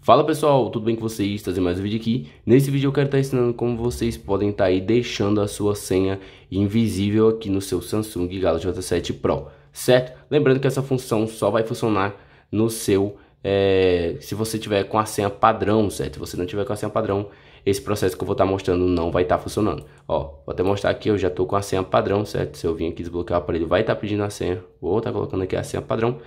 Fala pessoal, tudo bem com vocês? Trazer mais um vídeo aqui. Nesse vídeo eu quero estar ensinando como vocês podem estar aí deixando a sua senha invisível aqui no seu Samsung Galaxy J7 Pro, certo? Lembrando que essa função só vai funcionar no seu, é, se você tiver com a senha padrão, certo? Se você não tiver com a senha padrão, esse processo que eu vou estar mostrando não vai estar funcionando. Ó, vou até mostrar aqui, eu já estou com a senha padrão, certo? Se eu vim aqui desbloquear o aparelho, vai estar pedindo a senha. Vou estar colocando aqui a senha padrão.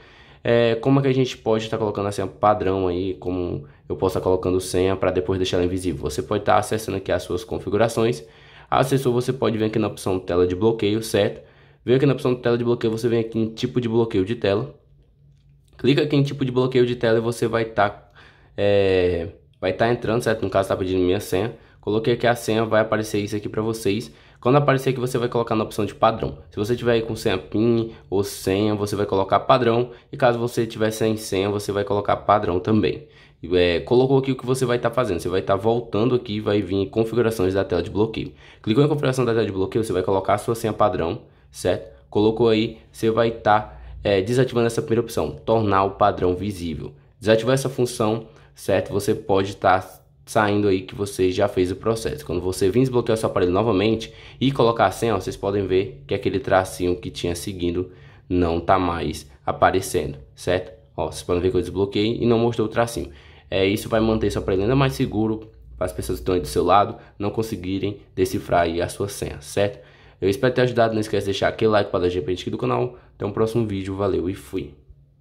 É, como é que a gente pode estar tá colocando a senha padrão aí, como eu posso estar tá colocando senha para depois deixar ela invisível? Você pode estar tá acessando aqui as suas configurações. Acessou, você pode vir aqui na opção tela de bloqueio, certo? Vem aqui na opção tela de bloqueio, você vem aqui em tipo de bloqueio de tela. Clica aqui em tipo de bloqueio de tela e você vai estar tá, é, vai estar tá entrando, certo? No caso está pedindo minha senha. Coloquei aqui a senha, vai aparecer isso aqui para vocês. Quando aparecer aqui, você vai colocar na opção de padrão. Se você tiver aí com senha PIN ou senha, você vai colocar padrão. E caso você tiver sem senha, você vai colocar padrão também. É, colocou aqui o que você vai estar tá fazendo. Você vai estar tá voltando aqui e vai vir em configurações da tela de bloqueio. Clicou em configuração da tela de bloqueio, você vai colocar a sua senha padrão, certo? Colocou aí, você vai estar tá, é, desativando essa primeira opção, tornar o padrão visível. Desativar essa função, certo? Você pode estar tá saindo aí que você já fez o processo. Quando você vir desbloquear seu aparelho novamente e colocar a senha, ó, vocês podem ver que aquele tracinho que tinha seguindo não tá mais aparecendo, certo? Ó, vocês podem ver que eu desbloqueei e não mostrou o tracinho. É, isso vai manter seu aparelho ainda mais seguro para as pessoas que estão aí do seu lado não conseguirem decifrar aí a sua senha, certo? Eu espero ter ajudado, não esquece de deixar aquele like para dar gente aqui do canal. Até o um próximo vídeo, valeu e fui!